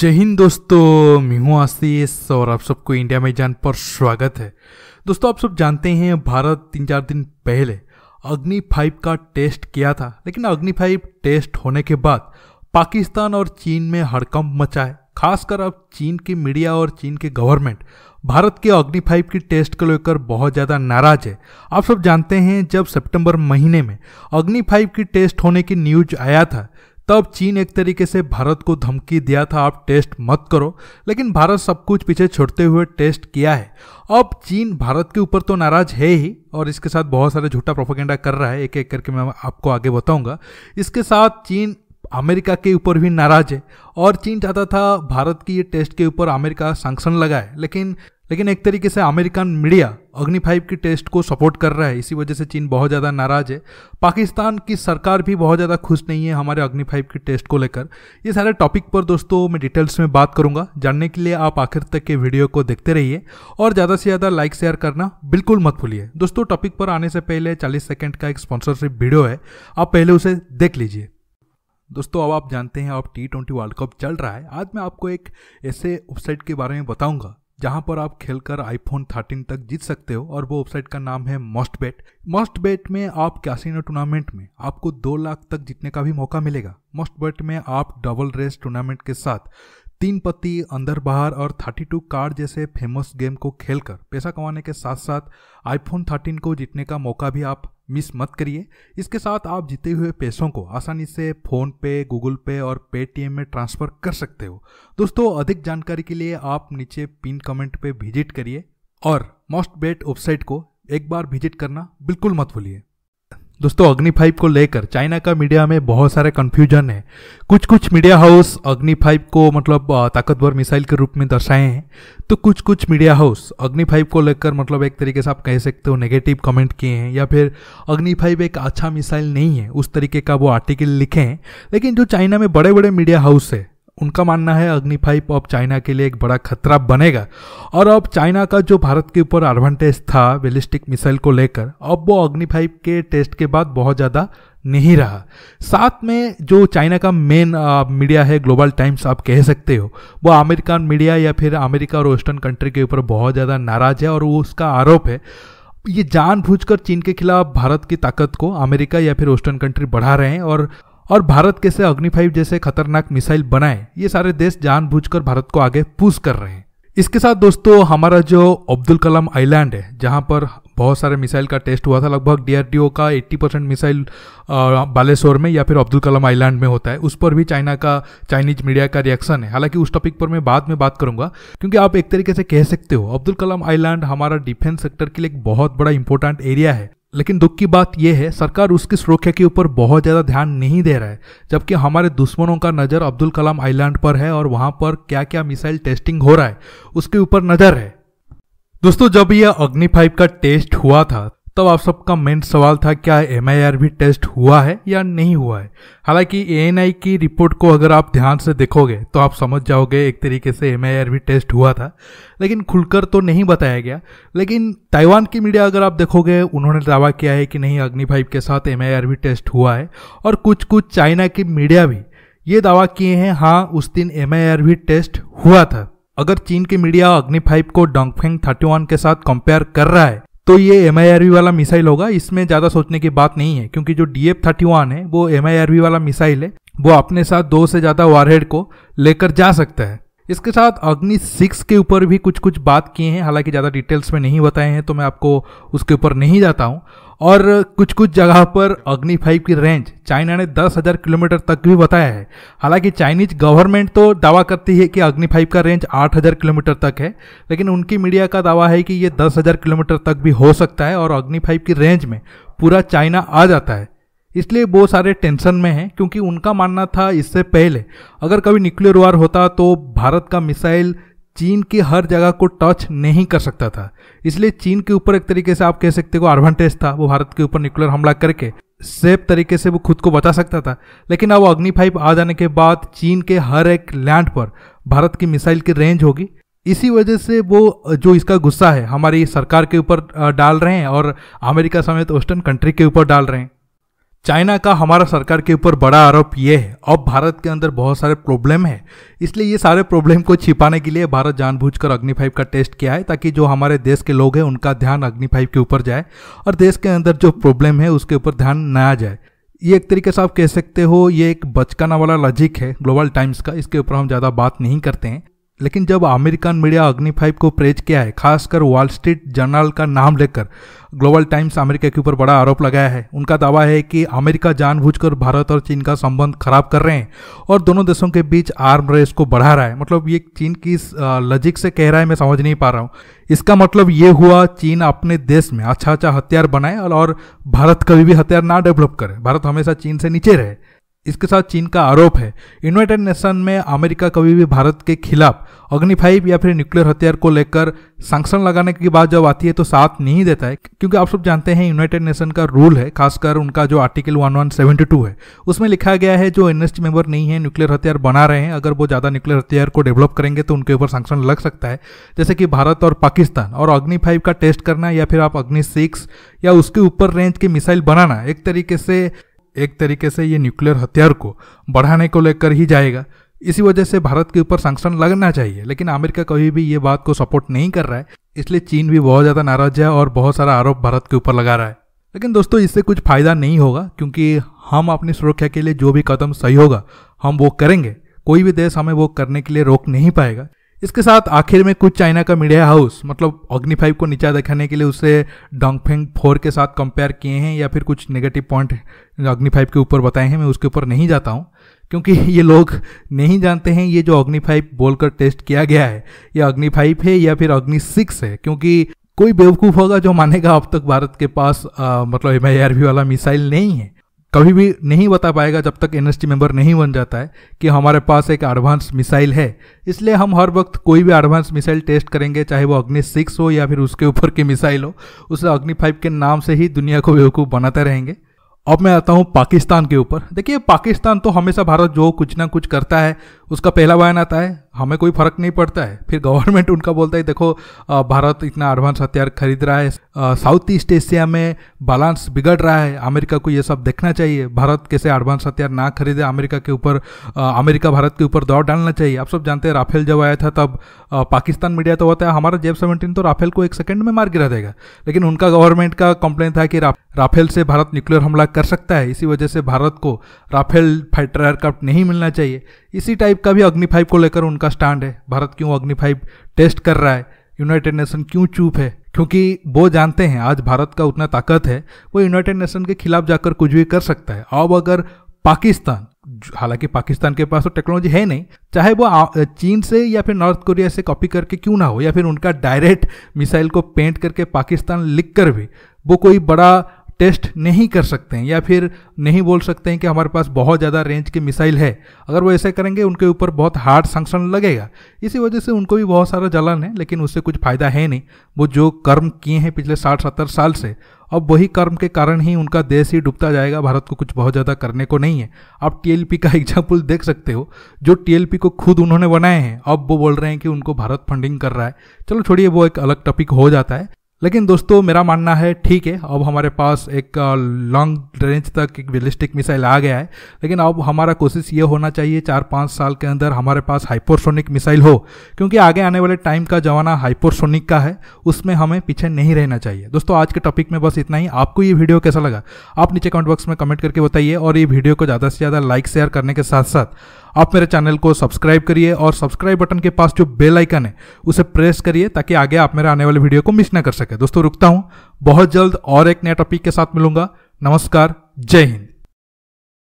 जय हिंद दोस्तों मैं हूँ आशीष और आप सबको इंडिया में जान पर स्वागत है दोस्तों आप सब जानते हैं भारत तीन चार दिन पहले अग्नि फाइव का टेस्ट किया था लेकिन अग्नि फाइव टेस्ट होने के बाद पाकिस्तान और चीन में हड़कंप मचा है खासकर अब चीन की मीडिया और चीन के गवर्नमेंट भारत के अग्नि फाइव की टेस्ट को लेकर बहुत ज़्यादा नाराज है आप सब जानते हैं जब सितंबर महीने में अग्नि फाइव की टेस्ट होने की न्यूज आया था तब चीन एक तरीके से भारत को धमकी दिया था आप टेस्ट मत करो लेकिन भारत सब कुछ पीछे छोड़ते हुए टेस्ट किया है अब चीन भारत के ऊपर तो नाराज है ही और इसके साथ बहुत सारे झूठा प्रोपोगेंडा कर रहा है एक एक करके मैं आपको आगे बताऊंगा इसके साथ चीन अमेरिका के ऊपर भी नाराज है और चीन चाहता था भारत की ये टेस्ट के ऊपर अमेरिका सैंक्शन लगाए लेकिन लेकिन एक तरीके से अमेरिकन मीडिया अग्नि फाइव की टेस्ट को सपोर्ट कर रहा है इसी वजह से चीन बहुत ज़्यादा नाराज़ है पाकिस्तान की सरकार भी बहुत ज़्यादा खुश नहीं है हमारे अग्नि फाइव की टेस्ट को लेकर ये सारे टॉपिक पर दोस्तों मैं डिटेल्स में बात करूंगा जानने के लिए आप आखिर तक के वीडियो को देखते रहिए और ज़्यादा से ज़्यादा लाइक शेयर करना बिल्कुल मत भूलिए दोस्तों टॉपिक पर आने से पहले चालीस सेकेंड का एक स्पॉन्सरशिप वीडियो है आप पहले उसे देख लीजिए दोस्तों अब आप जानते हैं अब टी ट्वेंटी वर्ल्ड कप चल रहा है आज मैं आपको एक ऐसे वेबसाइट के बारे में बताऊंगा जहां पर आप खेलकर आईफोन 13 तक जीत सकते हो और वो वेबसाइट का नाम है मोस्ट बेट मोस्ट बेट में आप कैसीनो टूर्नामेंट में आपको दो लाख तक जीतने का भी मौका मिलेगा मोस्ट बेट में आप डबल रेस टूर्नामेंट के साथ तीन पत्ती अंदर बाहर और 32 कार जैसे फेमस गेम को खेलकर पैसा कमाने के साथ साथ आईफोन 13 को जीतने का मौका भी आप मिस मत करिए इसके साथ आप जीते हुए पैसों को आसानी से फ़ोन पे गूगल पे और पेटीएम में ट्रांसफ़र कर सकते हो दोस्तों अधिक जानकारी के लिए आप नीचे पिन कमेंट पे विजिट करिए और मोस्ट बेट वेबसाइट को एक बार विजिट करना बिल्कुल मत भूलिए दोस्तों अग्नि फाइव को लेकर चाइना का मीडिया में बहुत सारे कन्फ्यूजन है कुछ कुछ मीडिया हाउस अग्नि फाइव को मतलब ताकतवर मिसाइल के रूप में दर्शाए हैं तो कुछ कुछ मीडिया हाउस अग्नि फाइव को लेकर मतलब एक तरीके से आप कह सकते हो नेगेटिव कमेंट किए हैं या फिर अग्नि फाइव एक अच्छा मिसाइल नहीं है उस तरीके का वो आर्टिकल लिखे हैं लेकिन जो चाइना में बड़े बड़े मीडिया हाउस है उनका मानना है अग्नि पाइप अब चाइना के लिए एक बड़ा खतरा बनेगा और अब चाइना का जो भारत के ऊपर एडवांटेज था बेलिस्टिक मिसाइल को लेकर अब वो अग्नि पाइप के टेस्ट के बाद बहुत ज़्यादा नहीं रहा साथ में जो चाइना का मेन मीडिया है ग्लोबल टाइम्स आप कह सकते हो वो अमेरिकन मीडिया या फिर अमेरिका और वेस्टर्न कंट्री के ऊपर बहुत ज़्यादा नाराज़ है और वो उसका आरोप है ये जानबूझकर चीन के खिलाफ भारत की ताकत को अमेरिका या फिर वेस्टर्न कंट्री बढ़ा रहे हैं और और भारत कैसे अग्नि फाइव जैसे खतरनाक मिसाइल बनाए ये सारे देश जानबूझकर भारत को आगे पुश कर रहे हैं इसके साथ दोस्तों हमारा जो अब्दुल कलाम आइलैंड है जहाँ पर बहुत सारे मिसाइल का टेस्ट हुआ था लगभग डीआरडीओ का 80 परसेंट मिसाइल बालेश्वर में या फिर अब्दुल कलाम आइलैंड में होता है उस पर भी चाइना का चाइनीज मीडिया का रिएक्शन है हालांकि उस टॉपिक पर मैं बाद में बात करूंगा क्योंकि आप एक तरीके से कह सकते हो अब्दुल कलाम आइलैंड हमारा डिफेंस सेक्टर के लिए एक बहुत बड़ा इंपॉर्टेंट एरिया है लेकिन दुख की बात यह है सरकार उसकी सुरक्षा के ऊपर बहुत ज़्यादा ध्यान नहीं दे रहा है जबकि हमारे दुश्मनों का नज़र अब्दुल कलाम आइलैंड पर है और वहाँ पर क्या क्या मिसाइल टेस्टिंग हो रहा है उसके ऊपर नज़र है दोस्तों जब यह अग्नि फाइव का टेस्ट हुआ था तब आप सबका मेन सवाल था क्या एम भी टेस्ट हुआ है या नहीं हुआ है हालांकि ए की रिपोर्ट को अगर आप ध्यान से देखोगे तो आप समझ जाओगे एक तरीके से एम भी टेस्ट हुआ था लेकिन खुलकर तो नहीं बताया गया लेकिन ताइवान की मीडिया अगर आप देखोगे उन्होंने दावा किया है कि नहीं अग्नि फाइव के साथ एम भी टेस्ट हुआ है और कुछ कुछ चाइना की मीडिया भी ये दावा किए हैं हाँ उस दिन एम भी टेस्ट हुआ था अगर चीन की मीडिया अग्नि फाइव को डोंगफेंग थर्टी के साथ कंपेयर कर रहा है तो ये एम वाला मिसाइल होगा इसमें ज़्यादा सोचने की बात नहीं है क्योंकि जो डी एफ थर्टी वन है वो एम वाला मिसाइल है वो अपने साथ दो से ज़्यादा वारहेड को लेकर जा सकता है इसके साथ अग्नि सिक्स के ऊपर भी कुछ कुछ बात किए हैं हालांकि ज़्यादा डिटेल्स में नहीं बताए हैं तो मैं आपको उसके ऊपर नहीं जाता हूँ और कुछ कुछ जगह पर अग्नि फाइव की रेंज चाइना ने दस हज़ार किलोमीटर तक भी बताया है हालांकि चाइनीज गवर्नमेंट तो दावा करती है कि अग्नि फाइव का रेंज आठ हज़ार किलोमीटर तक है लेकिन उनकी मीडिया का दावा है कि ये दस हज़ार किलोमीटर तक भी हो सकता है और अग्नि फाइव की रेंज में पूरा चाइना आ जाता है इसलिए वो सारे टेंशन में हैं क्योंकि उनका मानना था इससे पहले अगर कभी न्यूक्लियर वार होता तो भारत का मिसाइल चीन की हर जगह को टच नहीं कर सकता था इसलिए चीन के ऊपर एक तरीके से आप कह सकते हो एडवांटेज था वो भारत के ऊपर न्यूक्लियर हमला करके सेफ तरीके से वो खुद को बचा सकता था लेकिन अब अग्नि फाइव आ जाने के बाद चीन के हर एक लैंड पर भारत की मिसाइल की रेंज होगी इसी वजह से वो जो इसका गुस्सा है हमारी सरकार के ऊपर डाल रहे हैं और अमेरिका समेत वेस्टर्न कंट्री के ऊपर डाल रहे हैं चाइना का हमारा सरकार के ऊपर बड़ा आरोप ये है अब भारत के अंदर बहुत सारे प्रॉब्लम है इसलिए ये सारे प्रॉब्लम को छिपाने के लिए भारत जानबूझकर कर अग्निफाइव का टेस्ट किया है ताकि जो हमारे देश के लोग हैं उनका ध्यान अग्निफाइव के ऊपर जाए और देश के अंदर जो प्रॉब्लम है उसके ऊपर ध्यान ना जाए ये एक तरीके से आप कह सकते हो ये एक बचकाना वाला लॉजिक है ग्लोबल टाइम्स का इसके ऊपर हम ज़्यादा बात नहीं करते हैं लेकिन जब अमेरिकन मीडिया अग्नि फाइव को प्रेज किया है खासकर वॉल स्ट्रीट जर्नल का नाम लेकर ग्लोबल टाइम्स अमेरिका के ऊपर बड़ा आरोप लगाया है उनका दावा है कि अमेरिका जानबूझकर भारत और चीन का संबंध खराब कर रहे हैं और दोनों देशों के बीच आर्म रेस को बढ़ा रहा है मतलब ये चीन की लजिक से कह रहा है मैं समझ नहीं पा रहा हूँ इसका मतलब ये हुआ चीन अपने देश में अच्छा अच्छा हथियार बनाए और भारत कभी भी हथियार ना डेवलप करे भारत हमेशा चीन से नीचे रहे इसके साथ चीन का आरोप है यूनाइटेड नेशन में अमेरिका कभी भी भारत के खिलाफ अग्निफाइव या फिर न्यूक्लियर हथियार को लेकर सैंक्शन लगाने की बात जब आती है तो साथ नहीं देता है क्योंकि आप सब जानते हैं यूनाइटेड नेशन का रूल है खासकर उनका जो आर्टिकल 1172 है उसमें लिखा गया है जो एनएसटी मेंबर नहीं है न्यूक्लियर हथियार बना रहे हैं अगर वो ज़्यादा न्यूक्लियर हथियार को डेवलप करेंगे तो उनके ऊपर सैंक्शन लग सकता है जैसे कि भारत और पाकिस्तान और अग्नि फाइव का टेस्ट करना या फिर आप अग्नि सिक्स या उसके ऊपर रेंज के मिसाइल बनाना एक तरीके से एक तरीके से ये न्यूक्लियर हथियार को बढ़ाने को लेकर ही जाएगा इसी वजह से भारत के ऊपर सैंक्शन लगना चाहिए लेकिन अमेरिका कभी भी ये बात को सपोर्ट नहीं कर रहा है इसलिए चीन भी बहुत ज़्यादा नाराज है और बहुत सारा आरोप भारत के ऊपर लगा रहा है लेकिन दोस्तों इससे कुछ फ़ायदा नहीं होगा क्योंकि हम अपनी सुरक्षा के लिए जो भी कदम सही होगा हम वो करेंगे कोई भी देश हमें वो करने के लिए रोक नहीं पाएगा इसके साथ आखिर में कुछ चाइना का मीडिया हाउस मतलब अग्नि फाइव को नीचा दिखाने के लिए उसे डोंगफेंग फोर के साथ कंपेयर किए हैं या फिर कुछ नेगेटिव पॉइंट अग्नि फाइव के ऊपर बताए हैं मैं उसके ऊपर नहीं जाता हूँ क्योंकि ये लोग नहीं जानते हैं ये जो अग्नि फाइव बोलकर टेस्ट किया गया है ये अग्नि फाइव है या फिर अग्नि सिक्स है क्योंकि कोई बेवकूफ़ होगा जो मानेगा अब तक भारत के पास आ, मतलब एम वाला मिसाइल नहीं है कभी भी नहीं बता पाएगा जब तक एन मेंबर नहीं बन जाता है कि हमारे पास एक एडवांस मिसाइल है इसलिए हम हर वक्त कोई भी एडवांस मिसाइल टेस्ट करेंगे चाहे वो अग्नि सिक्स हो या फिर उसके ऊपर की मिसाइल हो उसे अग्नि फाइव के नाम से ही दुनिया को बेवकूफ़ बनाते रहेंगे अब मैं आता हूँ पाकिस्तान के ऊपर देखिए पाकिस्तान तो हमेशा भारत जो कुछ ना कुछ करता है उसका पहला बयान आता है हमें कोई फर्क नहीं पड़ता है फिर गवर्नमेंट उनका बोलता है देखो भारत इतना एडवांस हथियार खरीद रहा है साउथ ईस्ट एशिया में बैलेंस बिगड़ रहा है अमेरिका को ये सब देखना चाहिए भारत कैसे एडवांस हथियार ना खरीदे अमेरिका के ऊपर अमेरिका भारत के ऊपर दौड़ डालना चाहिए आप सब जानते हैं राफेल जब आया था तब पाकिस्तान मीडिया तो होता है हमारा जेब सेवेंटीन तो राफेल को एक सेकेंड में मार गिरा देगा लेकिन उनका गवर्नमेंट का कंप्लेन था कि राफेल से भारत न्यूक्लियर हमला कर सकता है इसी वजह से भारत को राफेल फाइटर एयरक्राफ्ट नहीं मिलना चाहिए इसी टाइप का भी अग्नि फाइव को लेकर उनका स्टैंड है भारत क्यों अग्नि फाइव टेस्ट कर रहा है यूनाइटेड नेशन क्यों चूप है क्योंकि वो जानते हैं आज भारत का उतना ताकत है वो यूनाइटेड नेशन के खिलाफ जाकर कुछ भी कर सकता है अब अगर पाकिस्तान हालांकि पाकिस्तान के पास तो टेक्नोलॉजी है नहीं चाहे वो चीन से या फिर नॉर्थ कोरिया से कॉपी करके क्यों ना हो या फिर उनका डायरेक्ट मिसाइल को पेंट करके पाकिस्तान लिख कर भी वो कोई बड़ा टेस्ट नहीं कर सकते हैं या फिर नहीं बोल सकते हैं कि हमारे पास बहुत ज़्यादा रेंज के मिसाइल है अगर वो ऐसे करेंगे उनके ऊपर बहुत हार्ड संक्षण लगेगा इसी वजह से उनको भी बहुत सारा जलन है लेकिन उससे कुछ फ़ायदा है नहीं वो जो कर्म किए हैं पिछले साठ सत्तर साल से अब वही कर्म के कारण ही उनका देश ही डूबता जाएगा भारत को कुछ बहुत ज़्यादा करने को नहीं है आप टीएलपी का एग्जाम्पल देख सकते हो जो टीएलपी को खुद उन्होंने बनाए हैं अब वो बोल रहे हैं कि उनको भारत फंडिंग कर रहा है चलो छोड़िए वो एक अलग टॉपिक हो जाता है लेकिन दोस्तों मेरा मानना है ठीक है अब हमारे पास एक लॉन्ग रेंज तक एक बिलिस्टिक मिसाइल आ गया है लेकिन अब हमारा कोशिश ये होना चाहिए चार पाँच साल के अंदर हमारे पास हाइपोसोनिक मिसाइल हो क्योंकि आगे आने वाले टाइम का जमाना हाइपोसोनिक का है उसमें हमें पीछे नहीं रहना चाहिए दोस्तों आज के टॉपिक में बस इतना ही आपको ये वीडियो कैसा लगा आप नीचे कमेंट बॉक्स में कमेंट करके बताइए और ये वीडियो को ज़्यादा से ज़्यादा लाइक शेयर करने के साथ साथ आप मेरे चैनल को सब्सक्राइब करिए और सब्सक्राइब बटन के पास जो बेल आइकन है उसे प्रेस करिए ताकि आगे आप मेरे आने वाले वीडियो को मिस ना कर सके दोस्तों रुकता हूँ बहुत जल्द और एक नए टॉपिक के साथ मिलूंगा नमस्कार जय हिंद